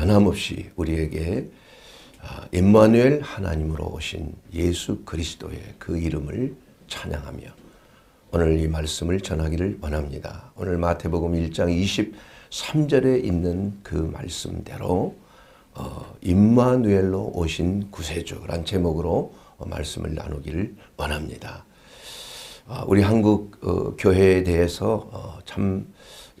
변함없이 우리에게 아, 임마누엘 하나님으로 오신 예수 그리스도의 그 이름을 찬양하며 오늘 이 말씀을 전하기를 원합니다. 오늘 마태복음 1장 23절에 있는 그 말씀대로 어, 임마누엘로 오신 구세주란 제목으로 어, 말씀을 나누기를 원합니다. 어, 우리 한국 어, 교회에 대해서 어, 참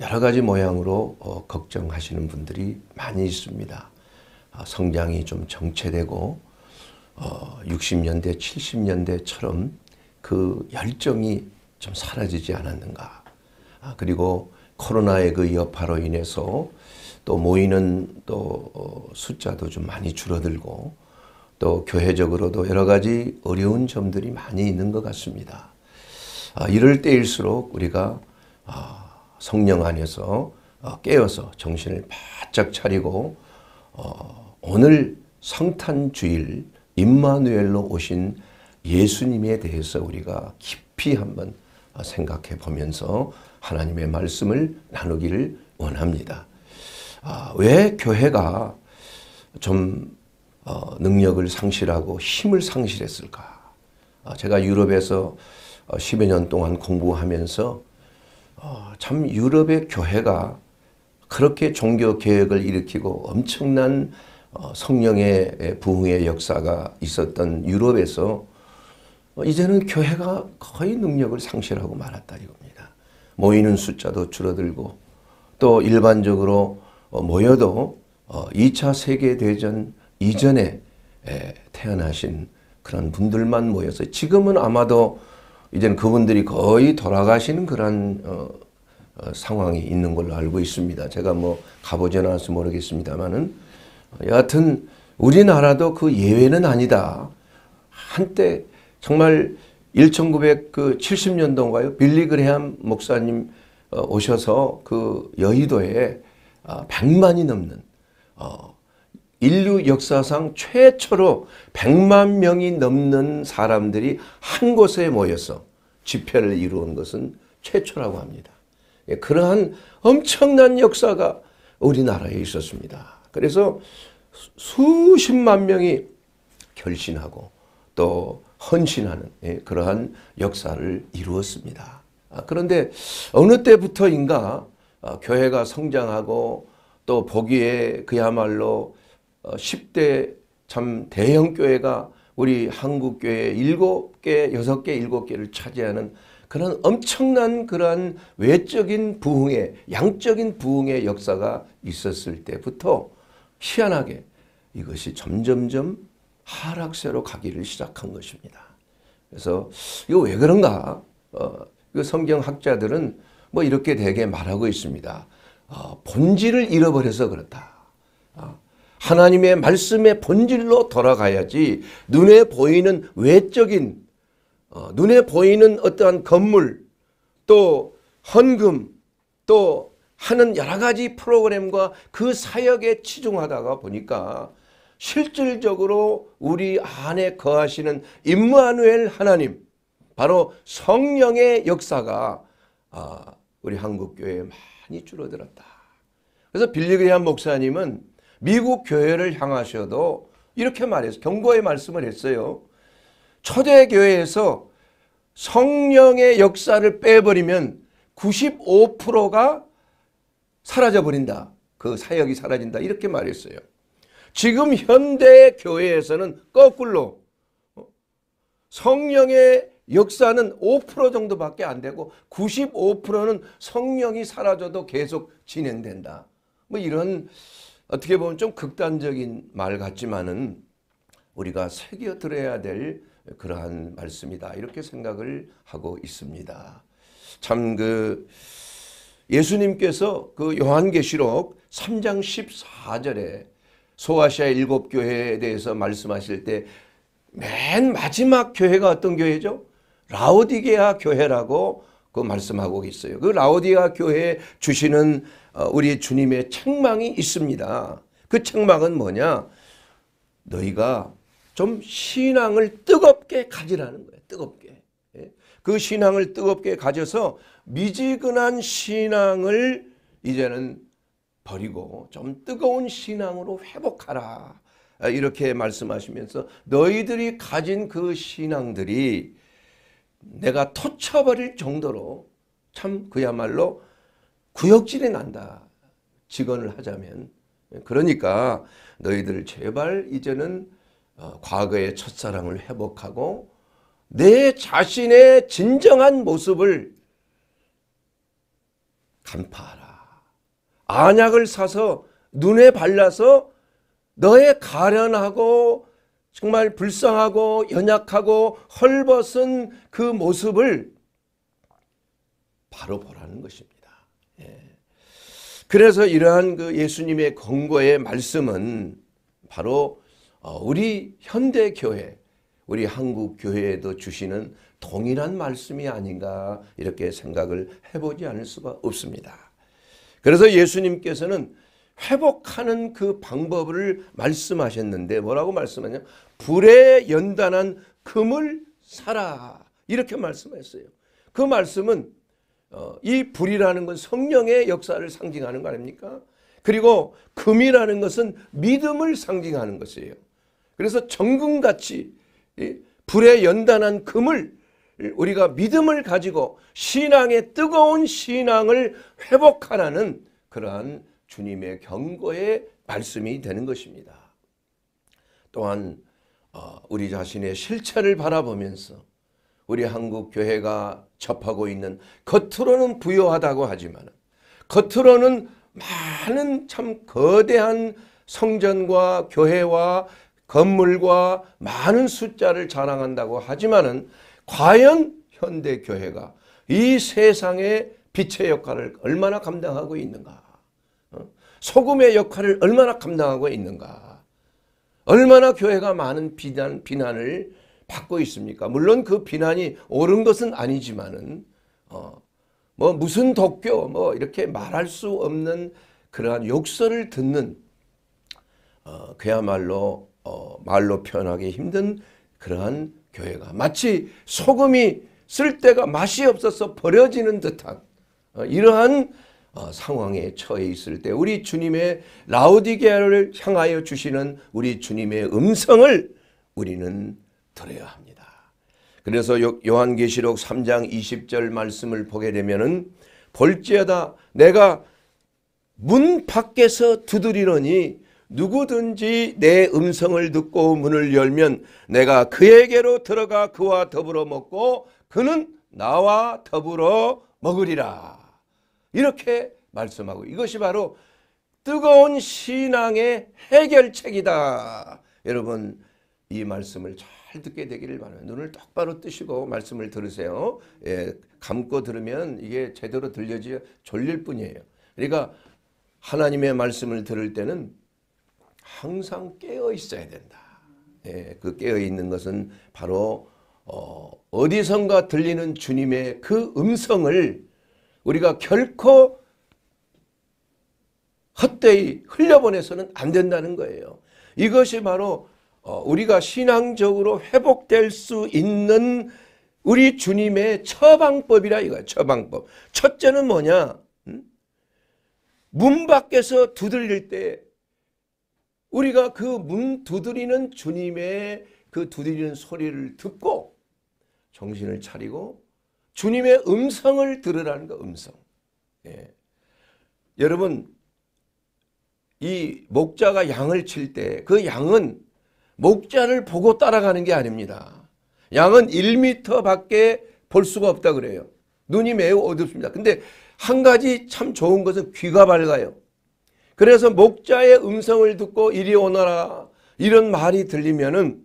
여러 가지 모양으로 어, 걱정하시는 분들이 많이 있습니다. 어, 성장이 좀 정체되고 어, 60년대, 70년대처럼 그 열정이 좀 사라지지 않았는가. 아, 그리고 코로나의 그 여파로 인해서 또 모이는 또 어, 숫자도 좀 많이 줄어들고 또 교회적으로도 여러 가지 어려운 점들이 많이 있는 것 같습니다. 아, 이럴 때일수록 우리가 아, 성령 안에서 어, 깨어서 정신을 바짝 차리고 어, 오늘 성탄주일 임마누엘로 오신 예수님에 대해서 우리가 깊이 한번 어, 생각해 보면서 하나님의 말씀을 나누기를 원합니다. 아, 왜 교회가 좀 능력을 상실하고 힘을 상실했을까? 아, 제가 유럽에서 10여 년 동안 공부하면서 어, 참 유럽의 교회가 그렇게 종교 개혁을 일으키고 엄청난 어, 성령의 부흥의 역사가 있었던 유럽에서 어, 이제는 교회가 거의 능력을 상실하고 말았다 이겁니다. 모이는 숫자도 줄어들고 또 일반적으로 모여도 2차 세계대전 이전 에, 태어나신 그런 분들만 모여서 지금은 아마도 이제는 그분들이 거의 돌아가시는 그런 어, 어, 상황이 있는 걸로 알고 있습니다. 제가 뭐 가보지 않아서 모르겠습니다만은 어, 여하튼 우리나라도 그 예외는 아니다. 한때 정말 1970년도인가요? 그 빌리 그레함 목사님 어, 오셔서 그 여의도에 100만이 아, 넘는 어, 인류 역사상 최초로 100만 명이 넘는 사람들이 한 곳에 모여서 집회를 이루는 것은 최초라고 합니다. 예, 그러한 엄청난 역사가 우리나라에 있었습니다. 그래서 수십만 명이 결신하고 또 헌신하는 예, 그러한 역사를 이루었습니다. 아, 그런데 어느 때부터인가 아, 교회가 성장하고 또 보기에 그야말로 10대 어, 참 대형 교회가 우리 한국 교회 7개, 6개, 7개를 차지하는 그런 엄청난 그러 외적인 부흥의 양적인 부흥의 역사가 있었을 때부터 희한하게 이것이 점점점 하락세로 가기를 시작한 것입니다. 그래서 이거 왜 그런가? 어, 이 성경학자들은 뭐 이렇게 되게 말하고 있습니다. 어, 본질을 잃어버려서 그렇다. 하나님의 말씀의 본질로 돌아가야지 눈에 보이는 외적인 어, 눈에 보이는 어떠한 건물 또 헌금 또 하는 여러 가지 프로그램과 그 사역에 치중하다가 보니까 실질적으로 우리 안에 거하시는 임마누엘 하나님 바로 성령의 역사가 어, 우리 한국교회에 많이 줄어들었다. 그래서 빌리그리안 목사님은 미국 교회를 향하셔도 이렇게 말해서 경고의 말씀을 했어요. 초대교회에서 성령의 역사를 빼버리면 95%가 사라져버린다. 그 사역이 사라진다. 이렇게 말했어요. 지금 현대 교회에서는 거꾸로 어? 성령의 역사는 5% 정도밖에 안 되고 95%는 성령이 사라져도 계속 진행된다. 뭐 이런 어떻게 보면 좀 극단적인 말 같지만은 우리가 새겨 들어야 될 그러한 말씀이다. 이렇게 생각을 하고 있습니다. 참 그 예수님께서 그 요한계시록 3장 14절에 소아시아 일곱 교회에 대해서 말씀하실 때 맨 마지막 교회가 어떤 교회죠? 라오디게아 교회라고 그 말씀하고 있어요. 그 라오디아 교회 주시는 어, 우리 의 주님의 책망이 있습니다. 그 책망은 뭐냐? 너희가 좀 신앙을 뜨겁게 가지라는 거예요. 뜨겁게. 예? 그 신앙을 뜨겁게 가져서 미지근한 신앙을 이제는 버리고 좀 뜨거운 신앙으로 회복하라. 아, 이렇게 말씀하시면서 너희들이 가진 그 신앙들이 내가 터쳐버릴 정도로 참 그야말로 구역질이 난다. 직언을 하자면. 그러니까 너희들 제발 이제는 어, 과거의 첫사랑을 회복하고 내 자신의 진정한 모습을 간파하라. 안약을 사서 눈에 발라서 너의 가련하고 정말 불쌍하고 연약하고 헐벗은 그 모습을 바로 보라는 것입니다. 그래서 이러한 그 예수님의 권고의 말씀은 바로 어, 우리 현대 교회, 우리 한국 교회에도 주시는 동일한 말씀이 아닌가 이렇게 생각을 해보지 않을 수가 없습니다. 그래서 예수님께서는 회복하는 그 방법을 말씀하셨는데 뭐라고 말씀하냐? 불에 연단한 금을 사라 이렇게 말씀했어요. 그 말씀은 어, 이 불이라는 건 성령의 역사를 상징하는 거 아닙니까? 그리고 금이라는 것은 믿음을 상징하는 것이에요. 그래서 정금같이 불에 연단한 금을 우리가 믿음을 가지고 신앙의 뜨거운 신앙을 회복하라는 그러한 주님의 경고의 말씀이 되는 것입니다. 또한 어, 우리 자신의 실체를 바라보면서 우리 한국 교회가 접하고 있는 겉으로는 부여하다고 하지만 겉으로는 많은 참 거대한 성전과 교회와 건물과 많은 숫자를 자랑한다고 하지만 과연 현대 교회가 이세상에 빛의 역할을 얼마나 감당하고 있는가? 어? 소금의 역할을 얼마나 감당하고 있는가? 얼마나 교회가 많은 비난, 비난을 받고 있습니까? 물론 그 비난이 옳은 것은 아니지만은 어, 뭐 무슨 도쿄 뭐 이렇게 말할 수 없는 그러한 욕설을 듣는 어, 그야말로 어, 말로 표현하기 힘든 그러한 교회가 마치 소금이 쓸데가 맛이 없어서 버려지는 듯한 어, 이러한 어, 상황에 처해 있을 때 우리 주님의 라우디게아를 향하여 주시는 우리 주님의 음성을 우리는 털어야 합니다. 그래서 요한계시록 3장 20절 말씀을 보게 되면은 벌지하다 내가 문 밖에서 두드리러니 누구든지 내 음성을 듣고 문을 열면 내가 그에게로 들어가 그와 더불어 먹고 그는 나와 더불어 먹으리라. 이렇게 말씀하고 이것이 바로 뜨거운 신앙의 해결책이다. 여러분 이 말씀을 잘잘 듣게 되기를 바라요. 눈을 똑바로 뜨시고 말씀을 들으세요. 예, 감고 들으면 이게 제대로 들려지 졸릴 뿐이에요. 그러니까 하나님의 말씀을 들을 때는 항상 깨어 있어야 된다. 예, 그 깨어 있는 것은 바로 어, 어디선가 들리는 주님의 그 음성을 우리가 결코 헛되이 흘려보내서는 안 된다는 거예요. 이것이 바로 어, 우리가 신앙적으로 회복될 수 있는 우리 주님의 처방법이라 이거야. 처방법. 첫째는 뭐냐? 문 밖에서 두드릴 때 우리가 그 문 두드리는 주님의 그 두드리는 소리를 듣고 정신을 차리고 주님의 음성을 들으라는 거 음성. 예. 여러분 이 목자가 양을 칠 때 그 양은 목자를 보고 따라가는 게 아닙니다. 양은 1미터 밖에 볼 수가 없다 그래요. 눈이 매우 어둡습니다. 근데 한 가지 참 좋은 것은 귀가 밝아요. 그래서 목자의 음성을 듣고 이리 오너라 이런 말이 들리면은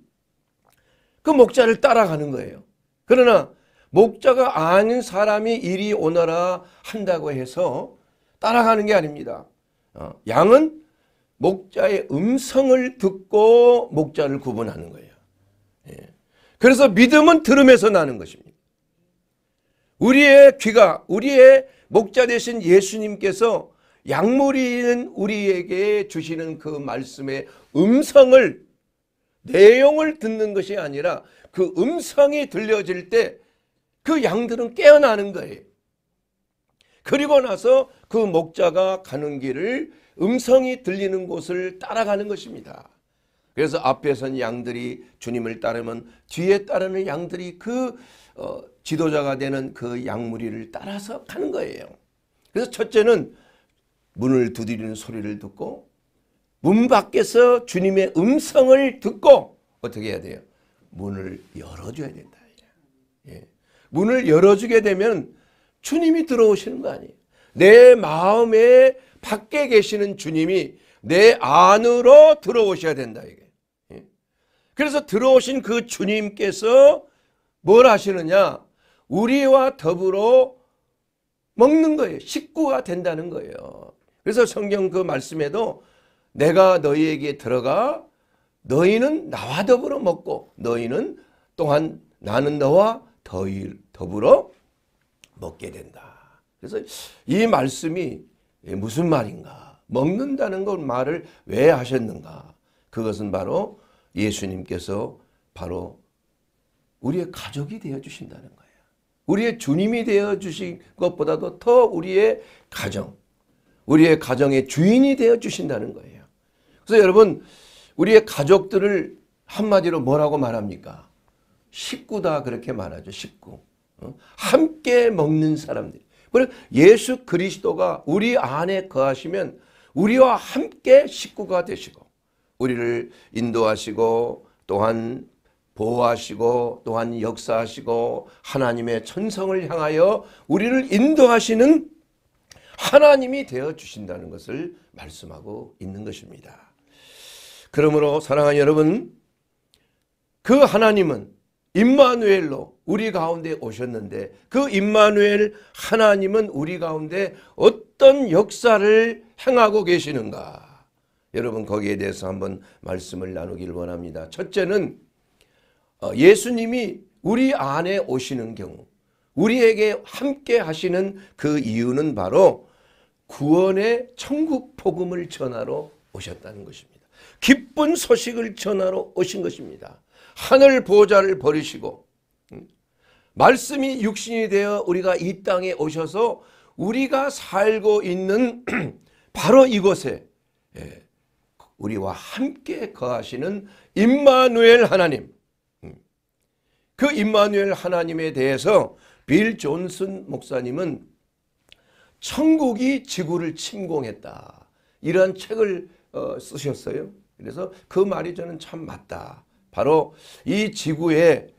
그 목자를 따라가는 거예요. 그러나 목자가 아닌 사람이 이리 오너라 한다고 해서 따라가는 게 아닙니다. 어, 양은 목자의 음성을 듣고 목자를 구분하는 거예요. 예. 그래서 믿음은 들음에서 나는 것입니다. 우리의 귀가 우리의 목자 되신 예수님께서 양무인 우리에게 주시는 그 말씀의 음성을 내용을 듣는 것이 아니라 그 음성이 들려질 때 그 양들은 깨어나는 거예요. 그리고 나서 그 목자가 가는 길을 음성이 들리는 곳을 따라가는 것입니다. 그래서 앞에선 양들이 주님을 따르면 뒤에 따르는 양들이 그 어, 지도자가 되는 그 양무리를 따라서 가는 거예요. 그래서 첫째는 문을 두드리는 소리를 듣고 문 밖에서 주님의 음성을 듣고 어떻게 해야 돼요? 문을 열어줘야 된다. 예. 문을 열어주게 되면 주님이 들어오시는 거 아니에요. 내 마음에 밖에 계시는 주님이 내 안으로 들어오셔야 된다 이게. 예. 그래서 들어오신 그 주님께서 뭘 하시느냐? 우리와 더불어 먹는 거예요. 식구가 된다는 거예요. 그래서 성경 그 말씀에도 내가 너희에게 들어가 너희는 나와 더불어 먹고 너희는 또한 나는 너와 더불어 먹게 된다. 그래서 이 말씀이 예, 무슨 말인가? 먹는다는 건 말을 왜 하셨는가? 그것은 바로 예수님께서 바로 우리의 가족이 되어 주신다는 거예요. 우리의 주님이 되어 주신 것보다도 더 우리의 가정, 우리의 가정의 주인이 되어 주신다는 거예요. 그래서 여러분 우리의 가족들을 한마디로 뭐라고 말합니까? 식구다 그렇게 말하죠. 식구. 어? 함께 먹는 사람들. 그리고 예수 그리스도가 우리 안에 거하시면 우리와 함께 식구가 되시고 우리를 인도하시고 또한 보호하시고 또한 역사하시고 하나님의 천성을 향하여 우리를 인도하시는 하나님이 되어 주신다는 것을 말씀하고 있는 것입니다. 그러므로 사랑하는 여러분 그 하나님은 임마누엘로 우리 가운데 오셨는데 그 임마누엘 하나님은 우리 가운데 어떤 역사를 행하고 계시는가 여러분 거기에 대해서 한번 말씀을 나누길 원합니다 첫째는 어, 예수님이 우리 안에 오시는 경우 우리에게 함께 하시는 그 이유는 바로 구원의 천국 복음을 전하러 오셨다는 것입니다 기쁜 소식을 전하러 오신 것입니다 하늘 보좌를 버리시고 말씀이 육신이 되어 우리가 이 땅에 오셔서 우리가 살고 있는 바로 이곳에 예, 우리와 함께 거하시는 임마누엘 하나님 음. 그 임마누엘 하나님에 대해서 빌 존슨 목사님은 천국이 지구를 침공했다 이런 책을 어, 쓰셨어요 그래서 그 말이 저는 참 맞다 바로 이 지구에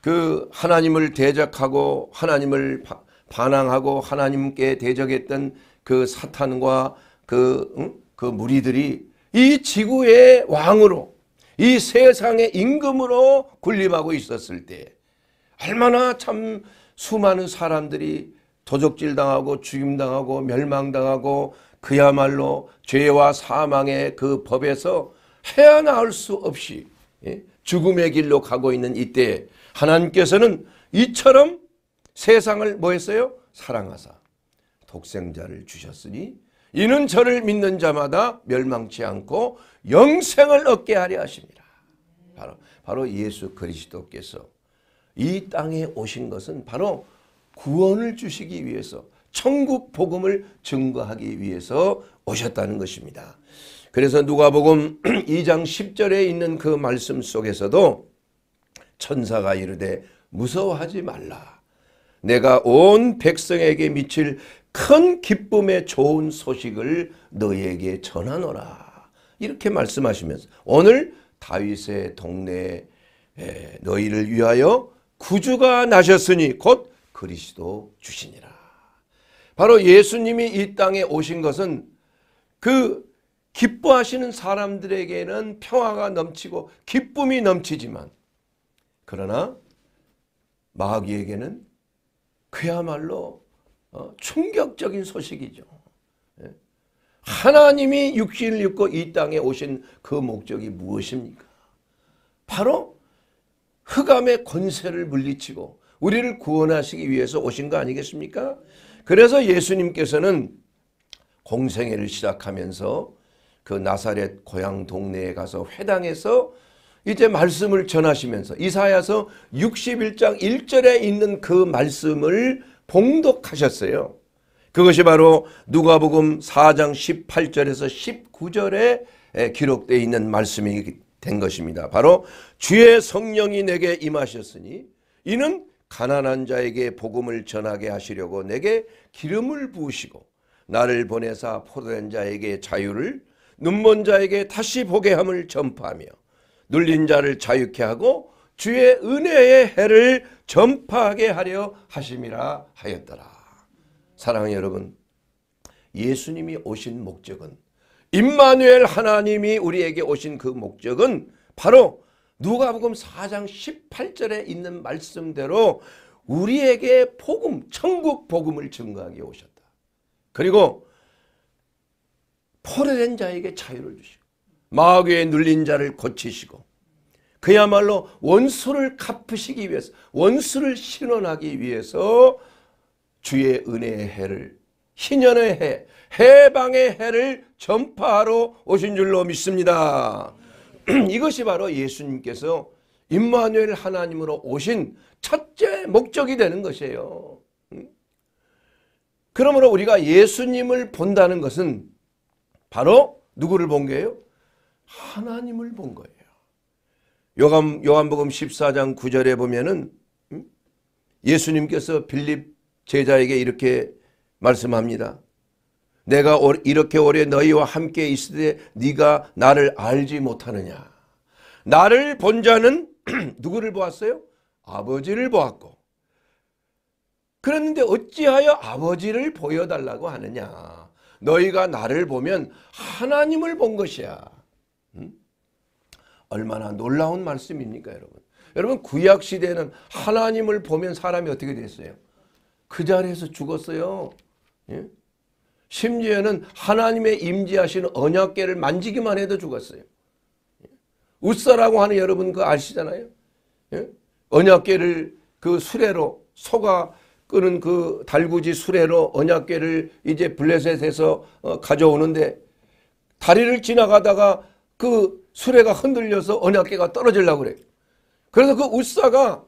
그 하나님을 대적하고 하나님을 반항하고 하나님께 대적했던 그 사탄과 그, 응? 그 무리들이 이 지구의 왕으로 이 세상의 임금으로 군림하고 있었을 때 얼마나 참 수많은 사람들이 도적질 당하고 죽임 당하고 멸망당하고 그야말로 죄와 사망의 그 법에서 헤어나올 수 없이 예? 죽음의 길로 가고 있는 이때 하나님께서는 이처럼 세상을 뭐 했어요? 사랑하사 독생자를 주셨으니 이는 저를 믿는 자마다 멸망치 않고 영생을 얻게 하려 하십니다. 바로, 바로 예수 그리스도께서 이 땅에 오신 것은 바로 구원을 주시기 위해서 천국 복음을 증거하기 위해서 오셨다는 것입니다. 그래서 누가복음 2장 10절에 있는 그 말씀 속에서도 천사가 이르되 무서워하지 말라. 내가 온 백성에게 미칠 큰 기쁨의 좋은 소식을 너희에게 전하노라. 이렇게 말씀하시면서 오늘 다윗의 동네에 너희를 위하여 구주가 나셨으니 곧 그리스도 주시니라. 바로 예수님이 이 땅에 오신 것은 그 기뻐하시는 사람들에게는 평화가 넘치고 기쁨이 넘치지만 그러나 마귀에게는 그야말로 어, 충격적인 소식이죠. 예? 하나님이 육신을 입고 이 땅에 오신 그 목적이 무엇입니까? 바로 흑암의 권세를 물리치고 우리를 구원하시기 위해서 오신 거 아니겠습니까? 그래서 예수님께서는 공생애를 시작하면서 그 나사렛 고향 동네에 가서 회당에서 이제 말씀을 전하시면서 이사야서 61장 1절에 있는 그 말씀을 봉독하셨어요. 그것이 바로 누가복음 4장 18절에서 19절에 기록되어 있는 말씀이 된 것입니다. 바로 주의 성령이 내게 임하셨으니 이는 가난한 자에게 복음을 전하게 하시려고 내게 기름을 부으시고 나를 보내사 포도된 자에게 자유를 눈먼 자에게 다시 보게 함을 전파하며 눌린 자를 자유케 하고 주의 은혜의 해를 전파하게 하려 하심이라 하였더라. 사랑하는 여러분, 예수님이 오신 목적은 임마누엘 하나님이 우리에게 오신 그 목적은 바로 누가복음 4장 18절에 있는 말씀대로 우리에게 복음, 천국 복음을 증거하기 오셨다. 그리고 포로된 자에게 자유를 주시고 마귀에 눌린 자를 고치시고 그야말로 원수를 갚으시기 위해서 원수를 신원하기 위해서 주의 은혜의 해를 희년의 해 해방의 해를 전파하러 오신 줄로 믿습니다. 이것이 바로 예수님께서 임마누엘 하나님으로 오신 첫째 목적이 되는 것이에요. 그러므로 우리가 예수님을 본다는 것은 바로 누구를 본 거예요? 하나님을 본 거예요. 요한, 요한복음 14장 9절에 보면은 음? 예수님께서 빌립 제자에게 이렇게 말씀합니다. 내가 이렇게 오래 너희와 함께 있으되 네가 나를 알지 못하느냐. 나를 본 자는 누구를 보았어요? 아버지를 보았고 그랬데 어찌하여 아버지를 보여달라고 하느냐. 너희가 나를 보면 하나님을 본 것이야. 얼마나 놀라운 말씀입니까 여러분. 여러분 구약 시대에는 하나님을 보면 사람이 어떻게 됐어요? 그 자리에서 죽었어요. 예? 심지어는 하나님의 임재하시는 언약계를 만지기만 해도 죽었어요. 예? 웃사라고 하는 여러분 그 아시잖아요. 예? 언약계를 그 수레로 소가 끄는 그 달구지 수레로 언약궤를 이제 블레셋에서 어, 가져오는데 다리를 지나가다가 그 수레가 흔들려서 언약 학계가 떨어질라 그래. 그래서 그 우사가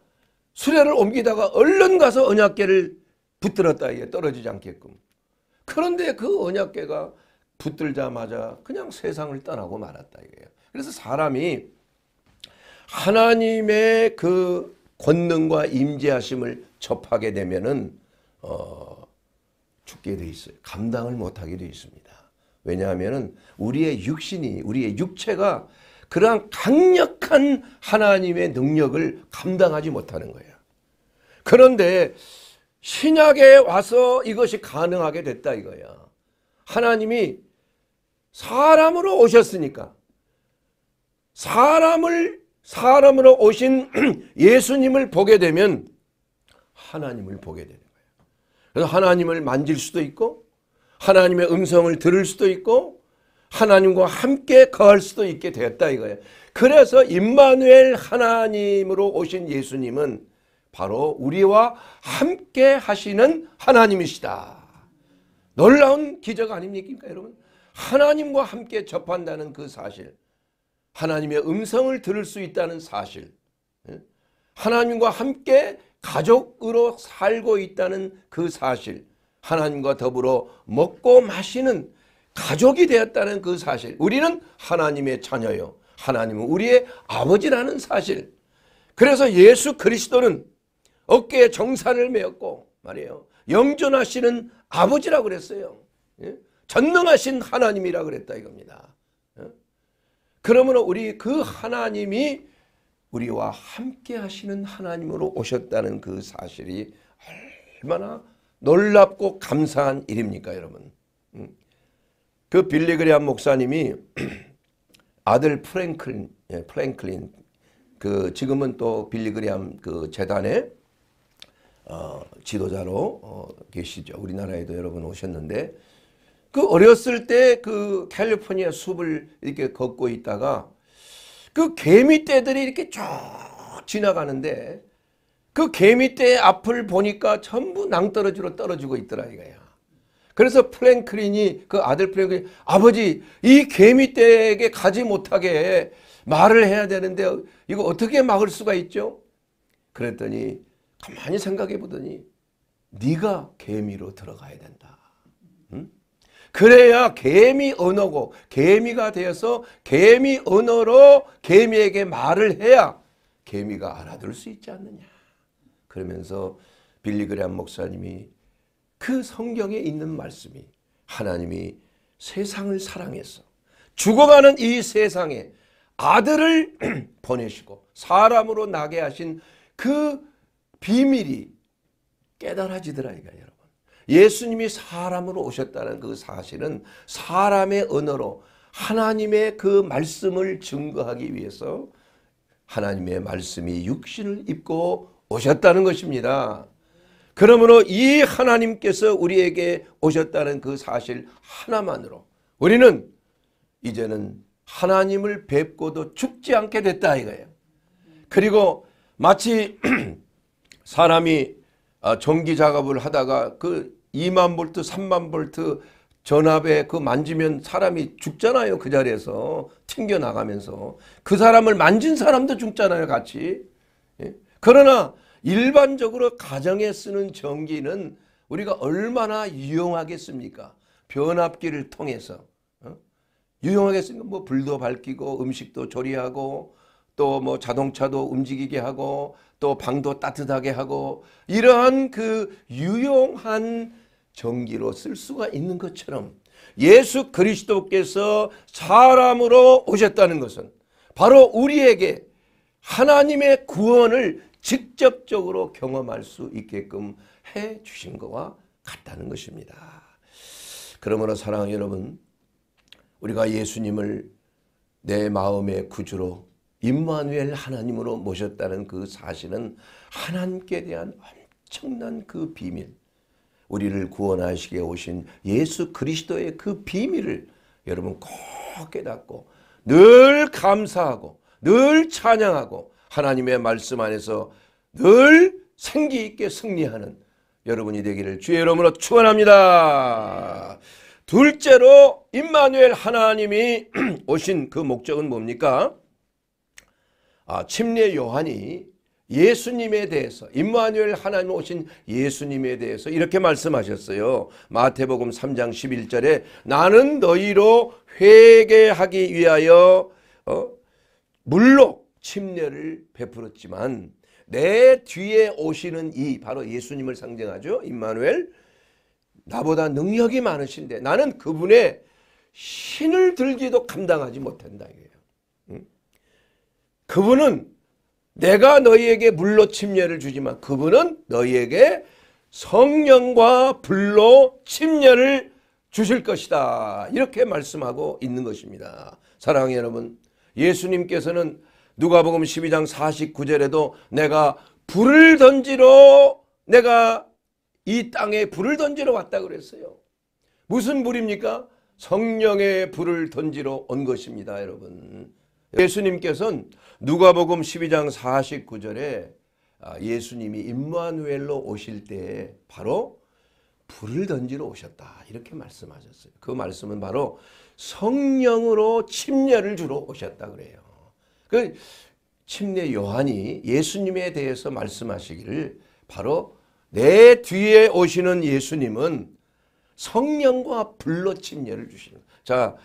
수레를 옮기다가 얼른 가서 언약계를 붙들었다 이게 떨어지지 않게끔. 그런데 그 언약계가 붙들자마자 그냥 세상을 떠나고 말았다 이거예요. 그래서 사람이 하나님의 그 권능과 임재하심을 접하게 되면은 어, 죽게 돼 있어요. 감당을 못하게 돼 있습니다. 왜냐하면 우리의 육신이 우리의 육체가 그러한 강력한 하나님의 능력을 감당하지 못하는 거예요. 그런데 신약에 와서 이것이 가능하게 됐다 이거야. 하나님이 사람으로 오셨으니까 사람을 사람으로 오신 예수님을 보게 되면 하나님을 보게 되는 거예요. 그래서 하나님을 만질 수도 있고 하나님의 음성을 들을 수도 있고 하나님과 함께 거할 수도 있게 되었다 이거예요. 그래서 임마누엘 하나님으로 오신 예수님은 바로 우리와 함께 하시는 하나님이시다. 놀라운 기적 아닙니까 여러분? 하나님과 함께 접한다는 그 사실 하나님의 음성을 들을 수 있다는 사실 예? 하나님과 함께 가족으로 살고 있다는 그 사실 하나님과 더불어 먹고 마시는 가족이 되었다는 그 사실 우리는 하나님의 자녀요 하나님은 우리의 아버지라는 사실 그래서 예수 그리스도는 어깨에 정산을 메었고 말이에요 영존하시는 아버지라고 그랬어요 예? 전능하신 하나님이라 그랬다 이겁니다 예? 그러므로 우리 그 하나님이 우리와 함께 하시는 하나님으로 오셨다는 그 사실이 얼마나 놀랍고 감사한 일입니까 여러분 그 빌리그리한 목사님이 아들 프랭클린, 예, 프랭클린 그 지금은 또 빌리그리암 그 재단의 어, 지도자로 어, 계시죠. 우리나라에도 여러분 오셨는데 그 어렸을 때 그 캘리포니아 숲을 이렇게 걷고 있다가 그 개미떼들이 이렇게 쭉 지나가는데 그 개미떼 앞을 보니까 전부 낭떠러지로 떨어지고 있더라 이거야. 그래서 플랭클린이 그 아들 플랭클린 아버지 이 개미 댁에 가지 못하게 말을 해야 되는데 이거 어떻게 막을 수가 있죠? 그랬더니 가만히 생각해 보더니 네가 개미로 들어가야 된다. 응? 그래야 개미 언어고 개미가 되어서 개미 언어로 개미에게 말을 해야 개미가 알아들을 수 있지 않느냐. 그러면서 빌리그레한 목사님이 그 성경에 있는 말씀이 하나님이 세상을 사랑해서 죽어가는 이 세상에 아들을 보내시고 사람으로 나게 하신 그 비밀이 깨달아지더라 이거 여러분. 예수님이 사람으로 오셨다는 그 사실은 사람의 언어로 하나님의 그 말씀을 증거하기 위해서 하나님의 말씀이 육신을 입고 오셨다는 것입니다. 그러므로 이 하나님께서 우리에게 오셨다는 그 사실 하나만으로 우리는 이제는 하나님을 뵙고도 죽지 않게 됐다 이거예요. 그리고 마치 사람이 아, 전기 작업을 하다가 그 2만 볼트, 3만 볼트 전압에 그 만지면 사람이 죽잖아요. 그 자리에서 튕겨나가면서. 그 사람을 만진 사람도 죽잖아요. 같이. 예? 그러나 일반적으로 가정에 쓰는 전기는 우리가 얼마나 유용하겠습니까? 변압기를 통해서 어? 유용하겠습니까? 뭐 불도 밝히고 음식도 조리하고 또 뭐 자동차도 움직이게 하고 또 방도 따뜻하게 하고 이러한 그 유용한 전기로 쓸 수가 있는 것처럼 예수 그리스도께서 사람으로 오셨다는 것은 바로 우리에게 하나님의 구원을 직접적으로 경험할 수 있게끔 해 주신 것과 같다는 것입니다. 그러므로 사랑하는 여러분 우리가 예수님을 내 마음의 구주로 임마누엘 하나님으로 모셨다는 그 사실은 하나님께 대한 엄청난 그 비밀 우리를 구원하시게 오신 예수 그리스도의 그 비밀을 여러분 꼭 깨닫고 늘 감사하고 늘 찬양하고 하나님의 말씀 안에서 늘 생기 있게 승리하는 여러분이 되기를 주의 이름으로 축원합니다. 둘째로 임마누엘 하나님이 오신 그 목적은 뭡니까? 아, 침례 요한이 예수님에 대해서 임마누엘 하나님 오신 예수님에 대해서 이렇게 말씀하셨어요. 마태복음 3장 11절에 나는 너희로 회개하기 위하여 어? 물로 침례를 베풀었지만 내 뒤에 오시는 이 바로 예수님을 상징하죠. 임마누엘 나보다 능력이 많으신데 나는 그분의 신을 들기도 감당하지 못한다 이거예요. 그분은 내가 너희에게 물로 침례를 주지만 그분은 너희에게 성령과 불로 침례를 주실 것이다. 이렇게 말씀하고 있는 것입니다. 사랑하는 여러분, 예수님께서는 누가복음 12장 49절에도 내가 불을 던지러 내가 이 땅에 불을 던지러 왔다 그랬어요. 무슨 불입니까? 성령의 불을 던지러 온 것입니다, 여러분. 예수님께서는 누가복음 12장 49절에 아, 예수님이 임마누엘로 오실 때 바로 불을 던지러 오셨다 이렇게 말씀하셨어요. 그 말씀은 바로 성령으로 침례를 주러 오셨다 그래요. 그 침례 요한이 예수님에 대해서 말씀하시기를 바로 내 뒤에 오시는 예수님은 성령과 불로 침례를 주시는 자,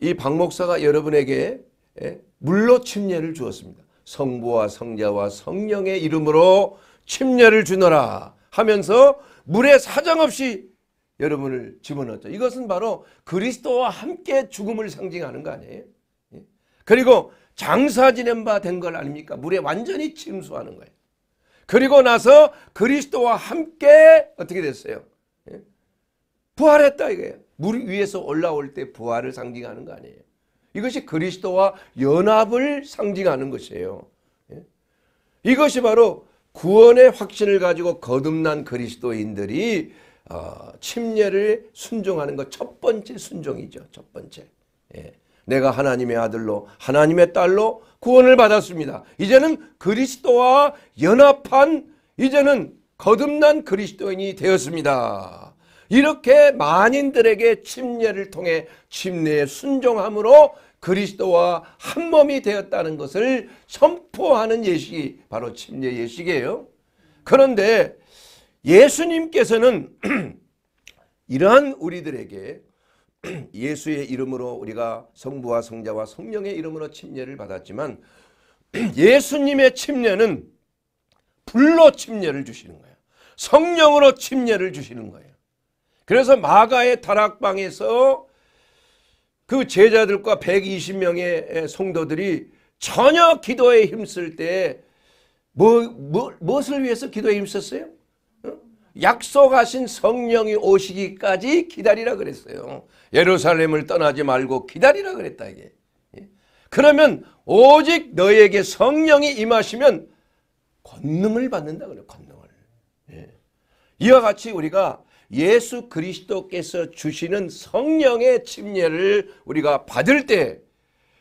이 박목사가 여러분에게 예, 물로 침례를 주었습니다. 성부와 성자와 성령의 이름으로 침례를 주너라 하면서 물에 사정없이 여러분을 집어넣었죠. 이것은 바로 그리스도와 함께 죽음을 상징하는 거 아니에요? 예. 그리고 장사 지낸 바 된 걸 아닙니까? 물에 완전히 침수하는 거예요. 그리고 나서 그리스도와 함께 어떻게 됐어요? 예? 부활했다 이거예요. 물 위에서 올라올 때 부활을 상징하는 거 아니에요. 이것이 그리스도와 연합을 상징하는 것이에요. 예? 이것이 바로 구원의 확신을 가지고 거듭난 그리스도인들이 어, 침례를 순종하는 것 첫 번째 순종이죠. 첫 번째. 예. 내가 하나님의 아들로 하나님의 딸로 구원을 받았습니다. 이제는 그리스도와 연합한 이제는 거듭난 그리스도인이 되었습니다. 이렇게 만인들에게 침례를 통해 침례의 순종함으로 그리스도와 한 몸이 되었다는 것을 선포하는 예식이 바로 침례 예식이에요. 그런데 예수님께서는 이러한 우리들에게 예수의 이름으로 우리가 성부와 성자와 성령의 이름으로 침례를 받았지만 예수님의 침례는 불로 침례를 주시는 거예요. 성령으로 침례를 주시는 거예요. 그래서 마가의 다락방에서 그 제자들과 120명의 성도들이 전혀 기도에 힘쓸 때 뭐, 뭐, 무엇을 위해서 기도에 힘썼어요? 약속하신 성령이 오시기까지 기다리라 그랬어요. 예루살렘을 떠나지 말고 기다리라 그랬다 이게. 예? 그러면 오직 너에게 성령이 임하시면 권능을 받는다 그래요. 권능을. 예. 이와 같이 우리가 예수 그리스도께서 주시는 성령의 침례를 우리가 받을 때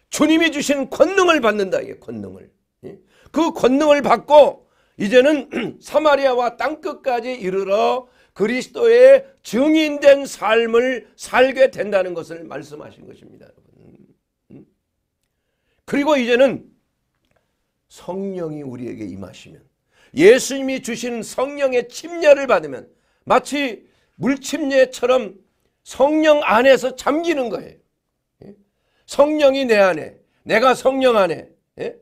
주님이 주신 권능을 받는다 이게 권능을. 예? 그 권능을 받고 이제는 사마리아와 땅끝까지 이르러 그리스도의 증인된 삶을 살게 된다는 것을 말씀하신 것입니다. 음? 그리고 이제는 성령이 우리에게 임하시면 예수님이 주신 성령의 침례를 받으면 마치 물침례처럼 성령 안에서 잠기는 거예요. 예? 성령이 내 안에 내가 성령 안에 예?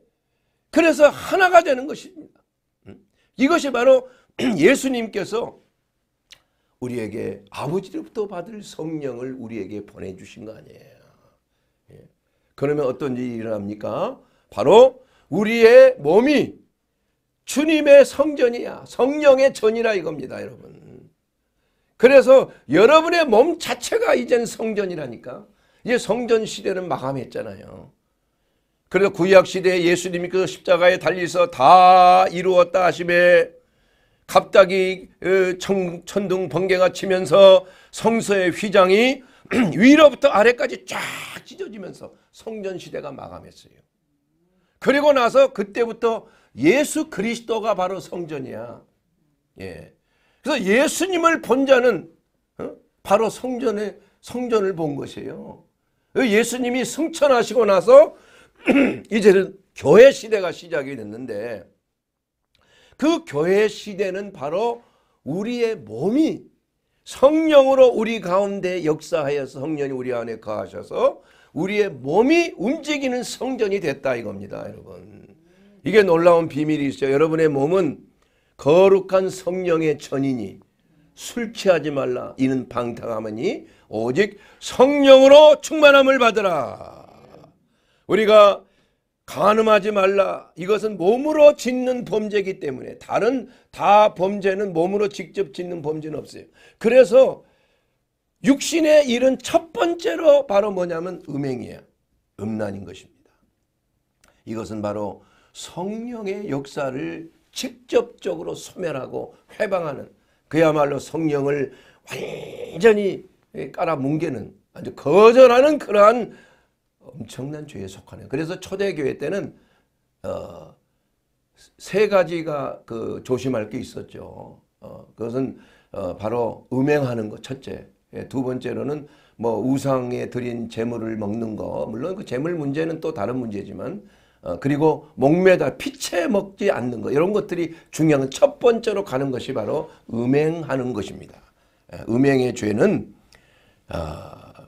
그래서 하나가 되는 것입니다. 음? 이것이 바로 예수님께서 우리에게 아버지로부터 받을 성령을 우리에게 보내주신 거 아니에요. 예. 그러면 어떤 일이 일어납니까? 바로 우리의 몸이 주님의 성전이야. 성령의 전이라 이겁니다, 여러분. 그래서 여러분의 몸 자체가 이젠 성전이라니까. 이제 성전 시대는 마감했잖아요. 그래서 구약 시대에 예수님이 그 십자가에 달리서 다 이루었다 하심에 갑자기 어, 천둥 번개가 치면서 성서의 휘장이 위로부터 아래까지 쫙 찢어지면서 성전 시대가 마감했어요. 그리고 나서 그때부터 예수 그리스도가 바로 성전이야. 예. 그래서 예수님을 본 자는 어? 바로 성전의 성전을 본 것이에요. 그 예수님이 승천하시고 나서 이제는 교회 시대가 시작이 됐는데 그 교회 시대는 바로 우리의 몸이 성령으로 우리 가운데 역사하여서 성령이 우리 안에 가하셔서 우리의 몸이 움직이는 성전이 됐다 이겁니다 여러분 이게 놀라운 비밀이 있어요 여러분의 몸은 거룩한 성령의 전이니 술 취하지 말라 이는 방탕하머니 오직 성령으로 충만함을 받으라 우리가 간음하지 말라. 이것은 몸으로 짓는 범죄이기 때문에 다른 다 범죄는 몸으로 직접 짓는 범죄는 없어요. 그래서 육신의 일은 첫 번째로 바로 뭐냐면 음행이에요. 음란인 것입니다. 이것은 바로 성령의 역사를 직접적으로 소멸하고 해방하는 그야말로 성령을 완전히 깔아뭉개는 아주 거절하는 그러한 엄청난 죄에 속하는. 그래서 초대교회 때는 어, 세 가지가 그 조심할 게 있었죠. 어, 그것은 어, 바로 음행하는 것 첫째. 예, 두 번째로는 뭐 우상에 드린 재물을 먹는 거. 물론 그 재물 문제는 또 다른 문제지만 어, 그리고 목매다 피채 먹지 않는 것 이런 것들이 중요한 첫 번째로 가는 것이 바로 음행하는 것입니다. 예, 음행의 죄는 어,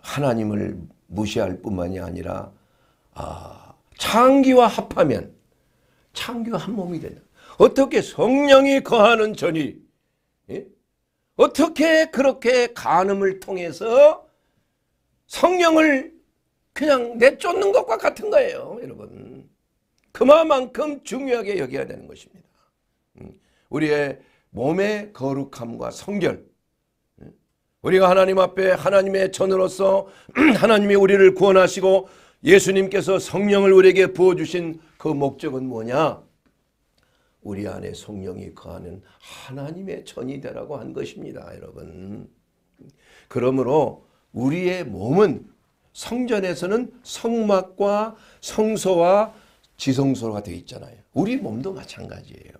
하나님을 무시할 뿐만이 아니라 아, 창기와 합하면 창기와 한 몸이 되는 어떻게 성령이 거하는 전이 예? 어떻게 그렇게 간음을 통해서 성령을 그냥 내쫓는 것과 같은 거예요 여러분 그만큼 중요하게 여겨야 되는 것입니다 음, 우리의 몸의 거룩함과 성결 우리가 하나님 앞에 하나님의 전으로서 하나님이 우리를 구원하시고 예수님께서 성령을 우리에게 부어주신 그 목적은 뭐냐? 우리 안에 성령이 거하는 하나님의 전이 되라고 한 것입니다. 여러분. 그러므로 우리의 몸은 성전에서는 성막과 성소와 지성소가 되어 있잖아요. 우리 몸도 마찬가지예요.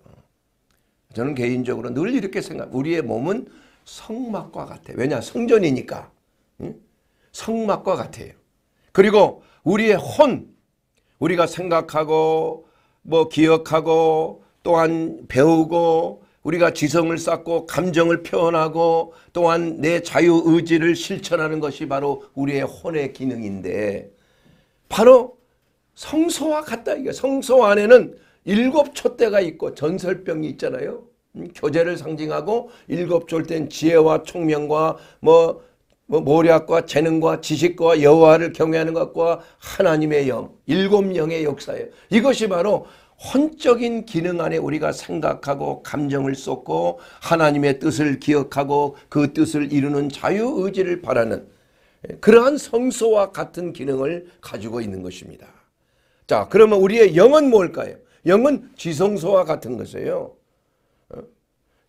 저는 개인적으로 늘 이렇게 생각 합니다 우리의 몸은 성막과 같아. 왜냐? 성전이니까. 응? 성막과 같아요. 그리고 우리의 혼, 우리가 생각하고 뭐 기억하고 또한 배우고 우리가 지성을 쌓고 감정을 표현하고 또한 내 자유 의지를 실천하는 것이 바로 우리의 혼의 기능인데 바로 성소와 같다 성소 안에는 일곱 촛대가 있고 전설병이 있잖아요. 교제를 상징하고 일곱 졸된 지혜와 총명과 뭐, 뭐 모략과 재능과 지식과 여호와를 경외하는 것과 하나님의 영, 일곱 영의 역사예요. 이것이 바로 혼적인 기능 안에 우리가 생각하고 감정을 쏟고 하나님의 뜻을 기억하고 그 뜻을 이루는 자유의지를 바라는 그러한 성소와 같은 기능을 가지고 있는 것입니다. 자 그러면 우리의 영은 뭘까요? 영은 지성소와 같은 것이에요.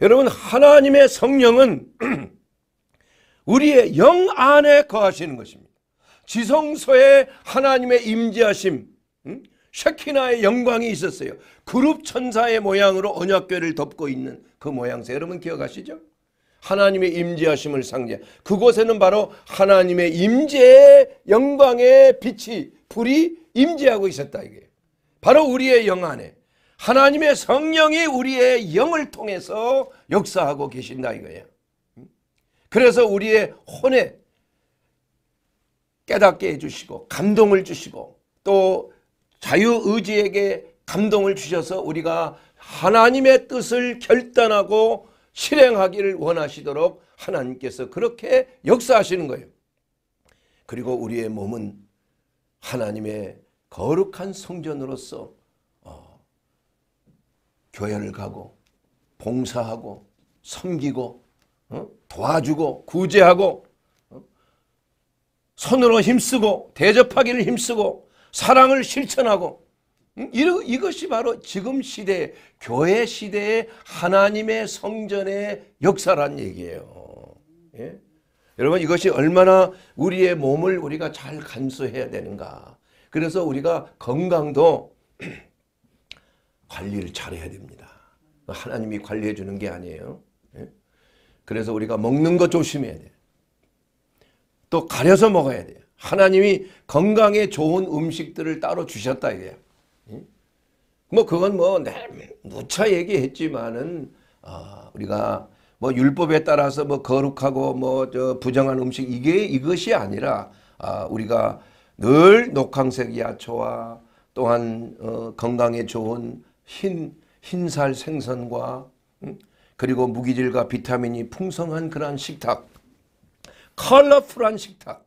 여러분 하나님의 성령은 우리의 영 안에 거하시는 것입니다. 지성소에 하나님의 임재하심, 쉐키나의 영광이 있었어요. 그룹 천사의 모양으로 언약궤를 덮고 있는 그 모양새 여러분 기억하시죠? 하나님의 임재하심을 상징. 그곳에는 바로 하나님의 임재의 영광의 빛이 불이 임재하고 있었다 이게. 바로 우리의 영 안에 하나님의 성령이 우리의 영을 통해서 역사하고 계신다 이거예요. 그래서 우리의 혼에 깨닫게 해주시고 감동을 주시고 또 자유의지에게 감동을 주셔서 우리가 하나님의 뜻을 결단하고 실행하기를 원하시도록 하나님께서 그렇게 역사하시는 거예요. 그리고 우리의 몸은 하나님의 거룩한 성전으로서 교회를 가고 봉사하고 섬기고 어? 도와주고 구제하고 어? 손으로 힘쓰고 대접하기를 힘쓰고 사랑을 실천하고 음? 이 이것이 바로 지금 시대 교회 시대의 하나님의 성전의 역사란 얘기예요. 예? 여러분 이것이 얼마나 우리의 몸을 우리가 잘 간수해야 되는가. 그래서 우리가 건강도 관리를 잘해야 됩니다. 하나님이 관리해 주는 게 아니에요. 예? 그래서 우리가 먹는 거 조심해야 돼요. 또 가려서 먹어야 돼요. 하나님이 건강에 좋은 음식들을 따로 주셨다 이게요. 예? 뭐 그건 뭐 무차 얘기했지만은 아, 우리가 뭐 율법에 따라서 뭐 거룩하고 뭐 저 부정한 음식 이게 이것이 아니라 아, 우리가 늘 녹황색 야채와 또한 어, 건강에 좋은 흰, 흰살 생선과 그리고 무기질과 비타민이 풍성한 그러한 식탁, 컬러풀한 식탁,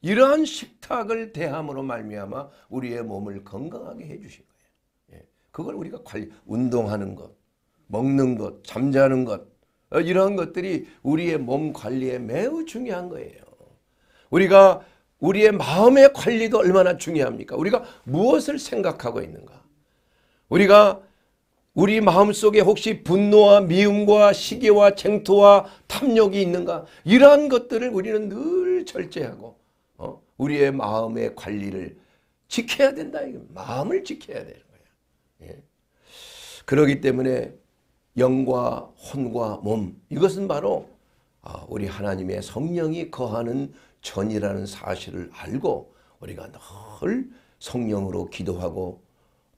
이러한 식탁을 대함으로 말미암아 우리의 몸을 건강하게 해주신 거예요. 예. 그걸 우리가 관리, 운동하는 것, 먹는 것, 잠자는 것 어, 이러한 것들이 우리의 몸 관리에 매우 중요한 거예요. 우리가 우리의 마음의 관리도 얼마나 중요합니까? 우리가 무엇을 생각하고 있는가? 우리가 우리 마음속에 혹시 분노와 미움과 시기와 쟁토와 탐욕이 있는가 이러한 것들을 우리는 늘 절제하고 어? 우리의 마음의 관리를 지켜야 된다. 마음을 지켜야 되는 거야. 예. 그러기 때문에 영과 혼과 몸 이것은 바로 아, 우리 하나님의 성령이 거하는 전이라는 사실을 알고 우리가 늘 성령으로 기도하고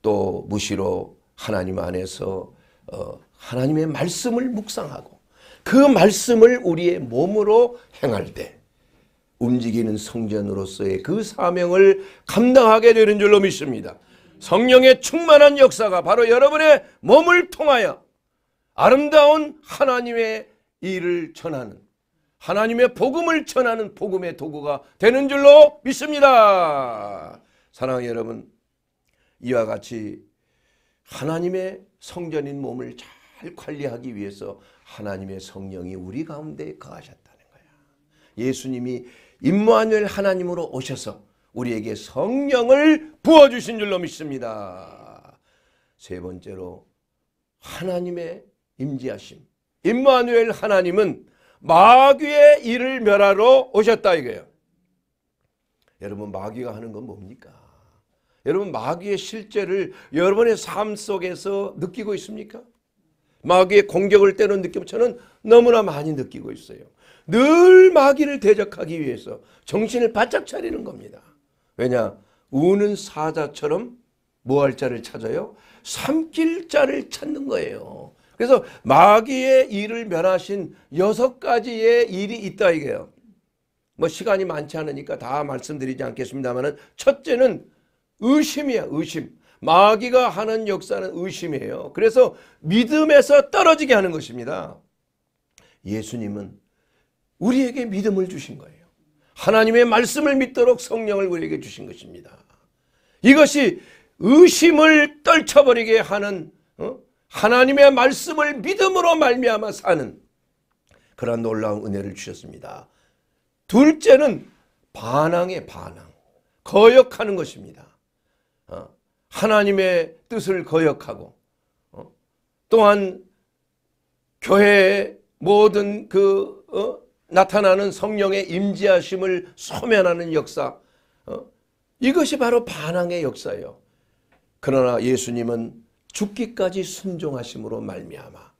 또 무시로 하나님 안에서 어, 하나님의 말씀을 묵상하고 그 말씀을 우리의 몸으로 행할 때 움직이는 성전으로서의 그 사명을 감당하게 되는 줄로 믿습니다. 성령의 충만한 역사가 바로 여러분의 몸을 통하여 아름다운 하나님의 일을 전하는 하나님의 복음을 전하는 복음의 도구가 되는 줄로 믿습니다. 사랑하는 여러분 이와 같이 하나님의 성전인 몸을 잘 관리하기 위해서 하나님의 성령이 우리 가운데 거하셨다는 거야. 예수님이 임마누엘 하나님으로 오셔서 우리에게 성령을 부어주신 줄로 믿습니다. 세 번째로 하나님의 임재하심. 임마누엘 하나님은 마귀의 일을 멸하러 오셨다 이거예요. 여러분 마귀가 하는 건 뭡니까? 여러분 마귀의 실제를 여러분의 삶 속에서 느끼고 있습니까? 마귀의 공격을 때론 느끼 저는 너무나 많이 느끼고 있어요. 늘 마귀를 대적하기 위해서 정신을 바짝 차리는 겁니다. 왜냐? 우는 사자처럼 뭐할 자를 찾아요? 삼킬 자를 찾는 거예요. 그래서 마귀의 일을 면하신 여섯 가지의 일이 있다 이게요. 뭐 시간이 많지 않으니까 다 말씀드리지 않겠습니다만 첫째는 의심이야 의심. 마귀가 하는 역사는 의심이에요. 그래서 믿음에서 떨어지게 하는 것입니다. 예수님은 우리에게 믿음을 주신 거예요. 하나님의 말씀을 믿도록 성령을 우리에게 주신 것입니다. 이것이 의심을 떨쳐버리게 하는 어? 하나님의 말씀을 믿음으로 말미암아 사는 그런 놀라운 은혜를 주셨습니다. 둘째는 반항의 반항, 거역하는 것입니다. 어? 하나님의 뜻을 거역하고 어? 또한 교회의 모든 그 어? 나타나는 성령의 임재하심을 소면하는 역사 어? 이것이 바로 반항의 역사예요. 그러나 예수님은 죽기까지 순종하심으로 말미암아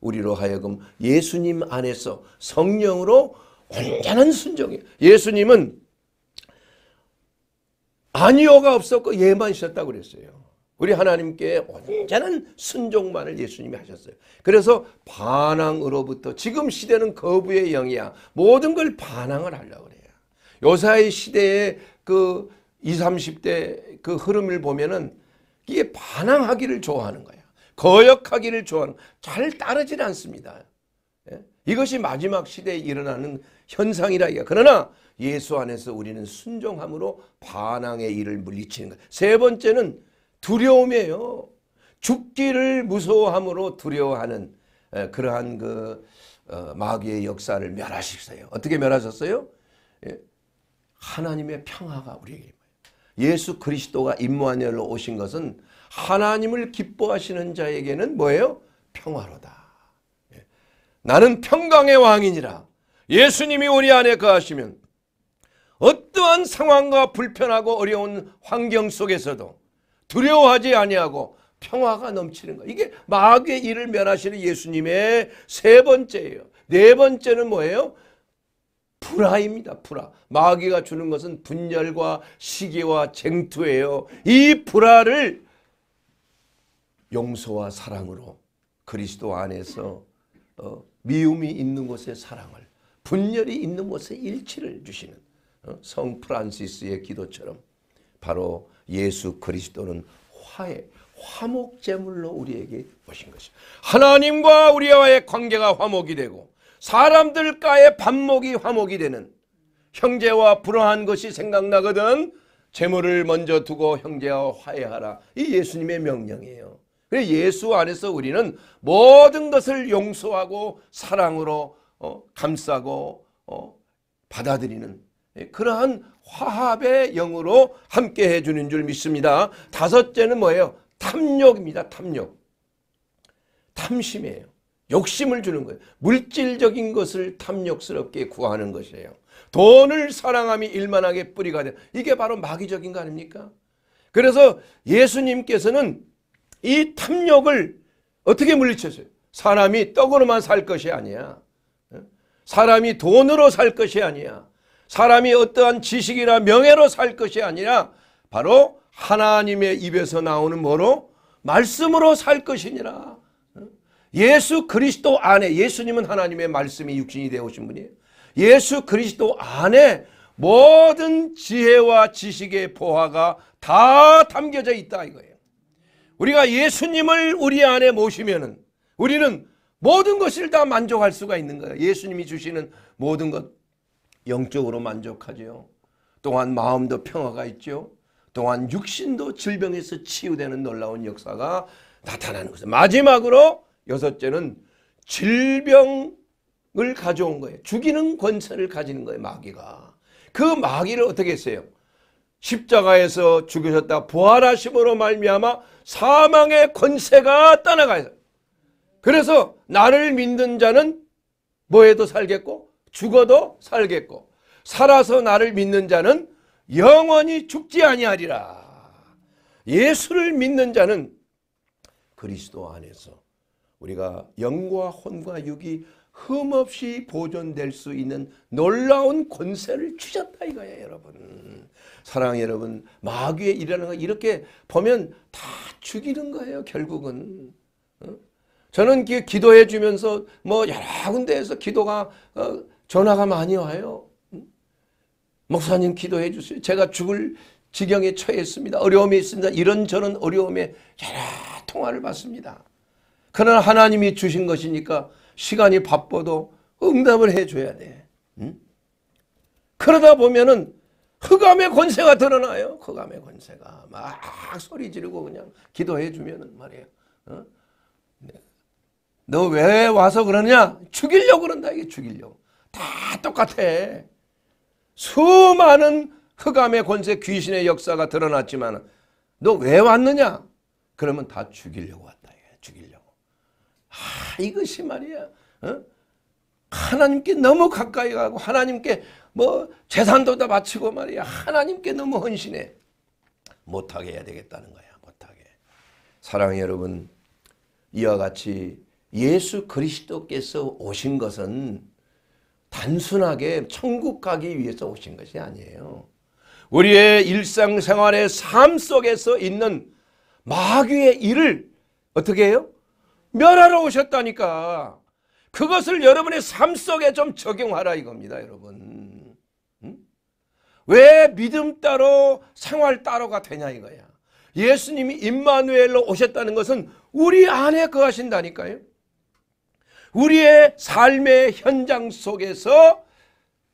우리로 하여금 예수님 안에서 성령으로 온전한 순종이에요. 예수님은 아니요가 없었고 예만 있었다고 그랬어요. 우리 하나님께 언제는 순종만을 예수님이 하셨어요. 그래서 반항으로부터 지금 시대는 거부의 영이야. 모든 걸 반항을 하려고 그래요. 요사의 시대의 그 20, 30대 그 흐름을 보면은 이게 반항하기를 좋아하는 거야. 거역하기를 좋아하는 잘 따르질 않습니다. 예? 이것이 마지막 시대에 일어나는 현상이라 이거. 그러나 예수 안에서 우리는 순종함으로 반항의 일을 물리치는 것. 세 번째는 두려움이에요. 죽기를 무서워함으로 두려워하는 그러한 그 어, 마귀의 역사를 멸하셨어요. 어떻게 멸하셨어요? 예? 하나님의 평화가 우리에게 예수 그리스도가 임무한열로 오신 것은 하나님을 기뻐하시는 자에게는 뭐예요? 평화로다. 예? 나는 평강의 왕이니라. 예수님이 우리 안에 거하시면 어떠한 상황과 불편하고 어려운 환경 속에서도 두려워하지 아니하고 평화가 넘치는 거 이게 마귀의 일을 면하시는 예수님의 세 번째예요. 네 번째는 뭐예요? 불화입니다. 불화. 마귀가 주는 것은 분열과 시기와 쟁투예요. 이 불화를 용서와 사랑으로 그리스도 안에서 어, 미움이 있는 곳에 사랑을 분열이 있는 곳에 일치를 주시는 어? 성 프란시스의 기도처럼 바로 예수 그리스도는 화해, 화목 제물로 우리에게 오신 것이죠. 하나님과 우리와의 관계가 화목이 되고 사람들과의 반목이 화목이 되는 형제와 불화한 것이 생각나거든 재물을 먼저 두고 형제와 화해하라. 이 예수님의 명령이에요. 예수 안에서 우리는 모든 것을 용서하고 사랑으로 어, 감싸고 어, 받아들이는 예, 그러한 화합의 영으로 함께 해주는 줄 믿습니다. 다섯째는 뭐예요? 탐욕입니다. 탐욕. 탐심이에요. 욕심을 주는 거예요. 물질적인 것을 탐욕스럽게 구하는 것이에요. 돈을 사랑함이 일만하게 뿌리가 돼. 이게 바로 마귀적인 거 아닙니까? 그래서 예수님께서는 이 탐욕을 어떻게 물리쳤어요? 사람이 떡으로만 살 것이 아니야. 사람이 돈으로 살 것이 아니야. 사람이 어떠한 지식이나 명예로 살 것이 아니라 바로 하나님의 입에서 나오는 뭐로? 말씀으로 살 것이니라. 예수 그리스도 안에 예수님은 하나님의 말씀이 육신이 되어 오신 분이에요. 예수 그리스도 안에 모든 지혜와 지식의 보화가 다 담겨져 있다 이거예요. 우리가 예수님을 우리 안에 모시면은 우리는 모든 것을 다 만족할 수가 있는 거예요. 예수님이 주시는 모든 것 영적으로 만족하지 또한 마음도 평화가 있죠. 또한 육신도 질병에서 치유되는 놀라운 역사가 나타나는 것입니다. 마지막으로 여섯째는 질병을 가져온 거예요. 죽이는 권세를 가지는 거예요. 마귀가. 그 마귀를 어떻게 했어요? 십자가에서 죽으셨다 부활하심으로 말미암아 사망의 권세가 떠나가요. 그래서 나를 믿는 자는 뭐에도 살겠고 죽어도 살겠고 살아서 나를 믿는 자는 영원히 죽지 아니하리라. 예수를 믿는 자는 그리스도 안에서 우리가 영과 혼과 육이 흠없이 보존될 수 있는 놀라운 권세를 주셨다 이거예 여러분 사랑 여러분 마귀의 일하는 거 이렇게 보면 다 죽이는 거예요 결국은 어? 저는 기도해 주면서 뭐 여러 군데에서 기도가 어, 전화가 많이 와요. 목사님 기도해 주세요. 제가 죽을 지경에 처했습니다. 어려움이 있습니다. 이런저런 어려움에 여러 통화를 받습니다. 그러나 하나님이 주신 것이니까 시간이 바빠도 응답을 해줘야 돼. 응? 그러다 보면은 흑암의 권세가 드러나요. 흑암의 권세가 막 소리 지르고 그냥 기도해 주면은 말이에요. 어? 너왜 와서 그러냐? 죽이려고 그런다 이게 죽이려고. 다 똑같아. 수많은 흑암의 권세 귀신의 역사가 드러났지만 너 왜 왔느냐? 그러면 다 죽이려고 왔다. 죽이려고. 아 이것이 말이야. 어? 하나님께 너무 가까이 가고 하나님께 뭐 재산도 다 바치고 말이야. 하나님께 너무 헌신해. 못하게 해야 되겠다는 거야. 못하게. 사랑해 여러분 이와 같이 예수 그리스도께서 오신 것은 단순하게 천국 가기 위해서 오신 것이 아니에요. 우리의 일상생활의 삶 속에서 있는 마귀의 일을 어떻게 해요? 멸하러 오셨다니까. 그것을 여러분의 삶 속에 좀 적용하라 이겁니다, 여러분. 왜 믿음 따로 생활 따로가 되냐 이거야. 예수님이 임마누엘로 오셨다는 것은 우리 안에 거하신다니까요. 우리의 삶의 현장 속에서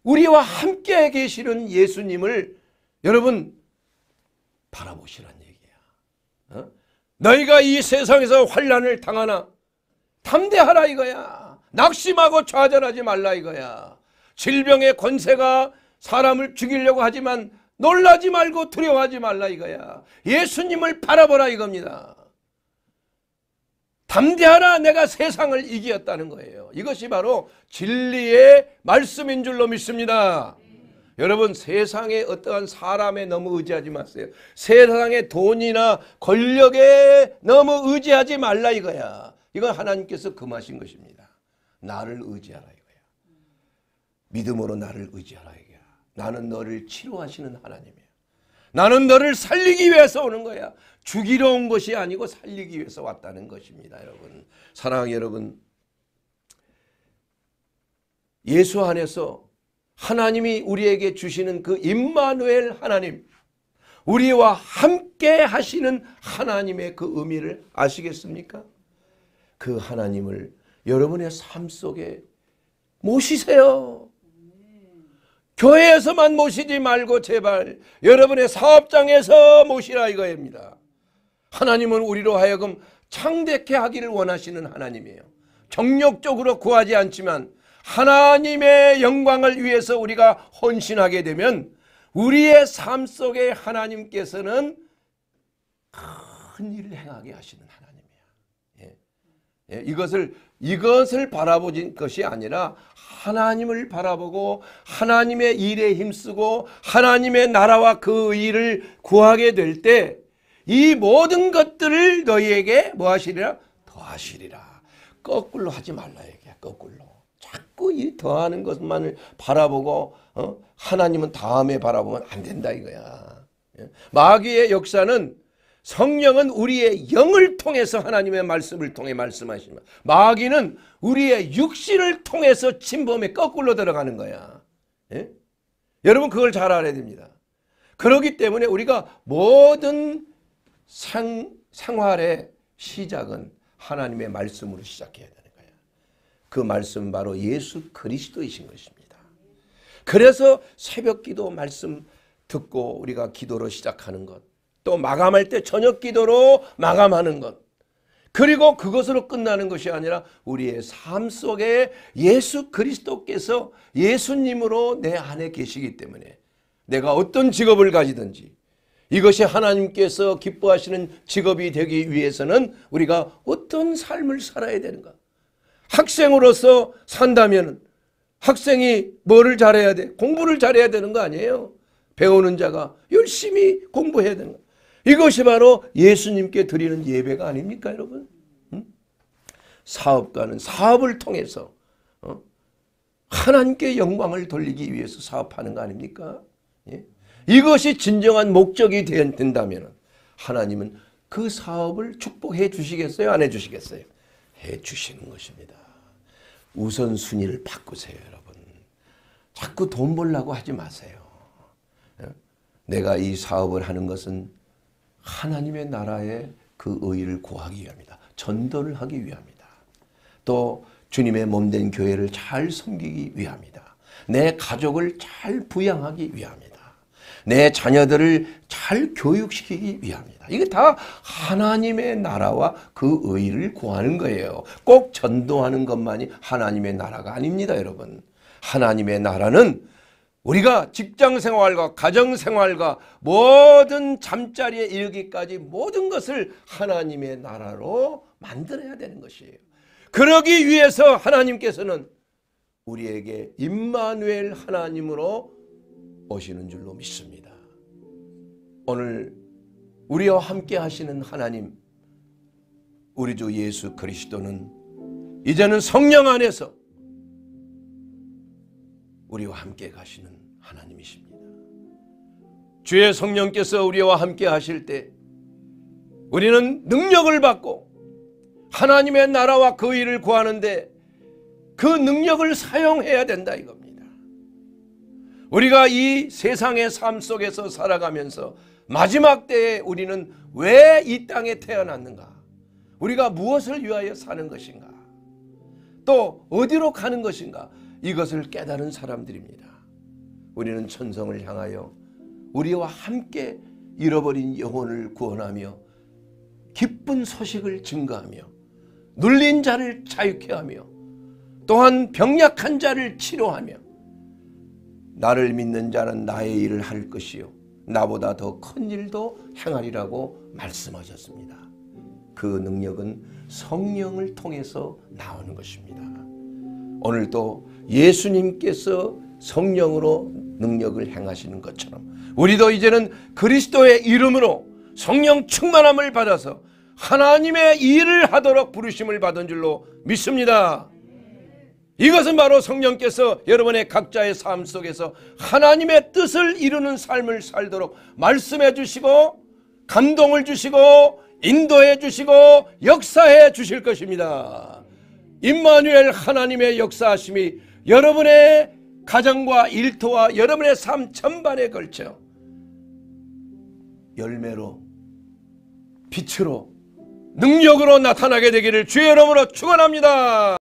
우리와 함께 계시는 예수님을 여러분 바라보시라는 얘기야. 어? 너희가 이 세상에서 환란을 당하나 담대하라 이거야. 낙심하고 좌절하지 말라 이거야. 질병의 권세가 사람을 죽이려고 하지만 놀라지 말고 두려워하지 말라 이거야. 예수님을 바라보라 이겁니다. 담대하라 내가 세상을 이기었다는 거예요. 이것이 바로 진리의 말씀인 줄로 믿습니다. 여러분 세상에 어떠한 사람에 너무 의지하지 마세요. 세상의 돈이나 권력에 너무 의지하지 말라 이거야. 이건 하나님께서 금하신 것입니다. 나를 의지하라 이거야. 믿음으로 나를 의지하라 이거야. 나는 너를 치료하시는 하나님이야. 나는 너를 살리기 위해서 오는 거야. 죽이러 온 것이 아니고 살리기 위해서 왔다는 것입니다. 여러분 사랑하 여러분 예수 안에서 하나님이 우리에게 주시는 그 임마누엘 하나님 우리와 함께 하시는 하나님의 그 의미를 아시겠습니까? 그 하나님을 여러분의 삶 속에 모시세요. 교회에서만 모시지 말고 제발 여러분의 사업장에서 모시라 이거입니다. 하나님은 우리로 하여금 창대케 하기를 원하시는 하나님이에요. 정력적으로 구하지 않지만 하나님의 영광을 위해서 우리가 헌신하게 되면 우리의 삶 속에 하나님께서는 큰 일을 행하게 하시는 하나님이야. 예. 예. 이것을 이것을 바라보진 것이 아니라 하나님을 바라보고 하나님의 일에 힘쓰고 하나님의 나라와 그 일을 구하게 될때 이 모든 것들을 너희에게 뭐 하시리라? 더하시리라. 거꾸로 하지 말라 얘기야. 거꾸로. 자꾸 이 더하는 것만을 바라보고 어? 하나님은 다음에 바라보면 안 된다 이거야. 예? 마귀의 역사는 성령은 우리의 영을 통해서 하나님의 말씀을 통해 말씀하시면 마귀는 우리의 육신을 통해서 침범에 거꾸로 들어가는 거야. 예? 여러분 그걸 잘 알아야 됩니다. 그러기 때문에 우리가 모든 상, 생활의 시작은 하나님의 말씀으로 시작해야 되는 거야. 그 말씀 은 바로 예수 그리스도이신 것입니다. 그래서 새벽 기도 말씀 듣고 우리가 기도로 시작하는 것, 또 마감할 때 저녁 기도로 마감하는 것, 그리고 그것으로 끝나는 것이 아니라 우리의 삶 속에 예수 그리스도께서 예수님으로 내 안에 계시기 때문에 내가 어떤 직업을 가지든지 이것이 하나님께서 기뻐하시는 직업이 되기 위해서는 우리가 어떤 삶을 살아야 되는가? 학생으로서 산다면 학생이 뭐를 잘해야 돼? 공부를 잘해야 되는 거 아니에요. 배우는 자가 열심히 공부해야 되는 거. 이것이 바로 예수님께 드리는 예배가 아닙니까 여러분? 사업가는 사업을 통해서 어? 하나님께 영광을 돌리기 위해서 사업하는 거 아닙니까? 예? 이것이 진정한 목적이 된다면 하나님은 그 사업을 축복해 주시겠어요? 안 해 주시겠어요? 해 주시는 것입니다. 우선순위를 바꾸세요, 여러분. 자꾸 돈 벌려고 하지 마세요. 예? 내가 이 사업을 하는 것은 하나님의 나라에 그 의의를 구하기 위함이다. 전도를 하기 위함이다. 또 주님의 몸된 교회를 잘 섬기기 위함이다. 내 가족을 잘 부양하기 위함이다. 내 자녀들을 잘 교육시키기 위함이다. 이게 다 하나님의 나라와 그 의를 구하는 거예요. 꼭 전도하는 것만이 하나님의 나라가 아닙니다, 여러분. 하나님의 나라는 우리가 직장 생활과 가정 생활과 모든 잠자리에 이르기까지 모든 것을 하나님의 나라로 만들어야 되는 것이에요. 그러기 위해서 하나님께서는 우리에게 임마누엘 하나님으로 오시는 줄로 믿습니다. 오늘 우리와 함께 하시는 하나님, 우리 주 예수 그리스도는 이제는 성령 안에서 우리와 함께 가시는 하나님이십니다. 주의 성령께서 우리와 함께 하실 때 우리는 능력을 받고 하나님의 나라와 그 일을 구하는데 그 능력을 사용해야 된다 이겁니다. 우리가 이 세상의 삶 속에서 살아가면서 마지막 때에 우리는 왜 이 땅에 태어났는가? 우리가 무엇을 위하여 사는 것인가? 또 어디로 가는 것인가? 이것을 깨달은 사람들입니다. 우리는 천성을 향하여 우리와 함께 잃어버린 영혼을 구원하며 기쁜 소식을 증가하며 눌린 자를 자유케 하며 또한 병약한 자를 치료하며 나를 믿는 자는 나의 일을 할 것이요 나보다 더 큰 일도 행하리라고 말씀하셨습니다. 그 능력은 성령을 통해서 나오는 것입니다. 오늘도 예수님께서 성령으로 능력을 행하시는 것처럼 우리도 이제는 그리스도의 이름으로 성령 충만함을 받아서 하나님의 일을 하도록 부르심을 받은 줄로 믿습니다. 이것은 바로 성령께서 여러분의 각자의 삶 속에서 하나님의 뜻을 이루는 삶을 살도록 말씀해 주시고 감동을 주시고 인도해 주시고 역사해 주실 것입니다. 임마누엘 하나님의 역사하심이 여러분의 가정과 일터와 여러분의 삶 전반에 걸쳐 열매로 빛으로 능력으로 나타나게 되기를 주의 이름으로 축원합니다.